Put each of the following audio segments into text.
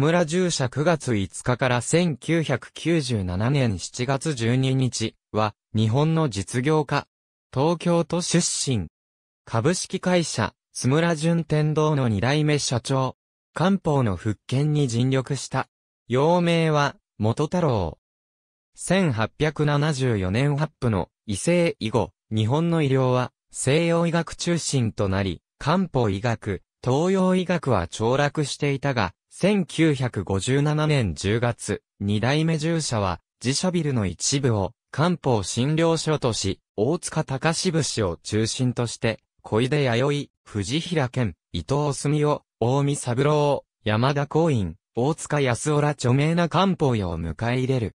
村住者9月5日から1997年7月12日は日本の実業家、東京都出身、株式会社、津村順天堂の2代目社長、官報の復権に尽力した。陽名は、元太郎。1874年発布の異性以後、日本の医療は西洋医学中心となり、漢方医学、東洋医学は凋落していたが、1957年10月、二代目従者は、自社ビルの一部を、漢方診療所とし、大塚高志節を中心として、小出弥生、藤平健、伊藤澄夫、大見三郎、山田光院、大塚康夫ら著名な漢方医を迎え入れる。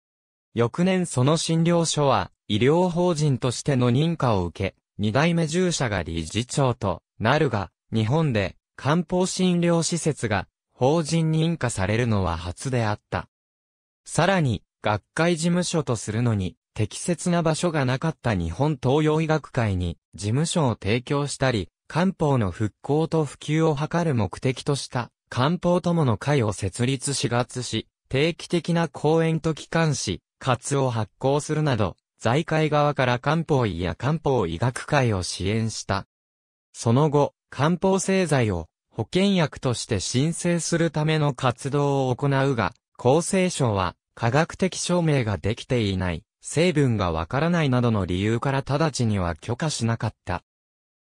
翌年その診療所は、医療法人としての認可を受け、二代目従者が理事長となるが、日本で漢方診療施設が法人認可されるのは初であった。さらに、学会事務所とするのに、適切な場所がなかった日本東洋医学会に事務所を提供したり、漢方の復興と普及を図る目的とした漢方友の会を設立4月し、定期的な講演と機関し、活を発行するなど、財界側から漢方医や漢方医学会を支援した。その後、漢方製剤を保険薬として申請するための活動を行うが、厚生省は科学的証明ができていない、成分がわからないなどの理由から直ちには許可しなかった。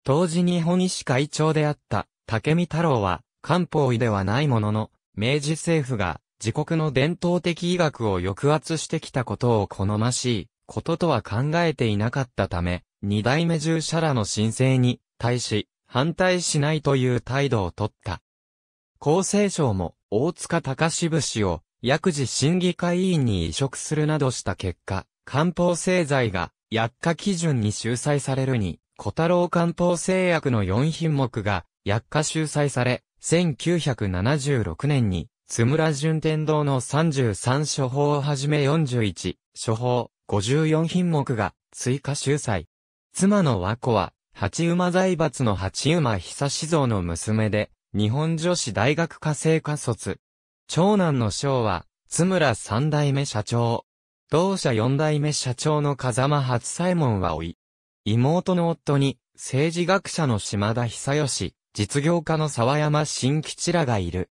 当時日本医師会長であった竹見太郎は漢方医ではないものの、明治政府が自国の伝統的医学を抑圧してきたことを好ましいこととは考えていなかったため、二代目従者らの申請に対し、反対しないという態度をとった。厚生省も大塚隆志節を薬事審議会委員に移植するなどした結果、漢方製剤が薬価基準に収載されるに、小太郎漢方製薬の4品目が薬価収載され、1976年に、津村順天堂の33処方をはじめ41、処方、54品目が追加収載。妻の和子は、八馬財閥の八馬久志蔵の娘で、日本女子大学家生科卒。長男の章は、津村三代目社長。同社四代目社長の風間初左衛門は老い。妹の夫に、政治学者の島田久義、実業家の沢山新吉らがいる。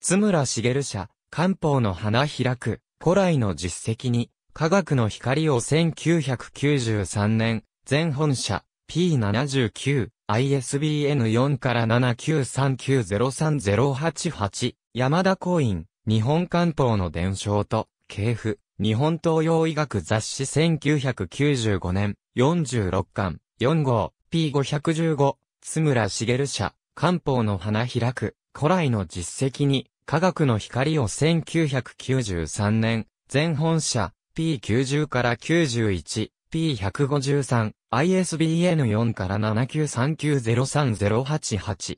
津村茂社、漢方の花開く、古来の実績に、科学の光を1993年、全本社、P79、ISBN4 から7 9 3 9 0 3 0 8 8山田公院、日本漢方の伝承と、系譜、日本東洋医学雑誌1995年、46巻、4号、P515、津村茂社、漢方の花開く、古来の実績に、科学の光を1993年、全本社、P90 から91、p 1 5 3 ISBN4 から7939030888。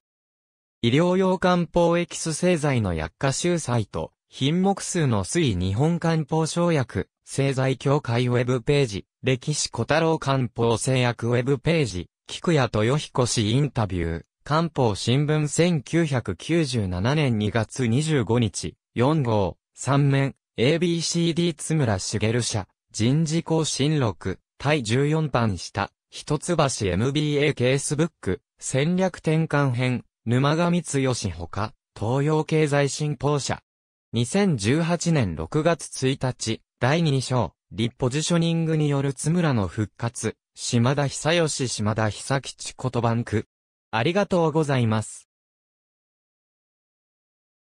医療用漢方エキス製剤の薬価集載と、品目数の推移日本漢方省薬、製剤協会ウェブページ、歴史小太郎漢方製薬ウェブページ、菊谷豊彦氏インタビュー、漢方新聞1997年2月25日、4号、3面、ABCD 津村茂社、人事更新録、第14版下、一橋 MBA ケースブック、戦略転換編、沼上剛ほか、東洋経済新報社。2018年6月1日、第2章、リポジショニングによる津村の復活、島田久義島田久吉ことバンク。ありがとうございます。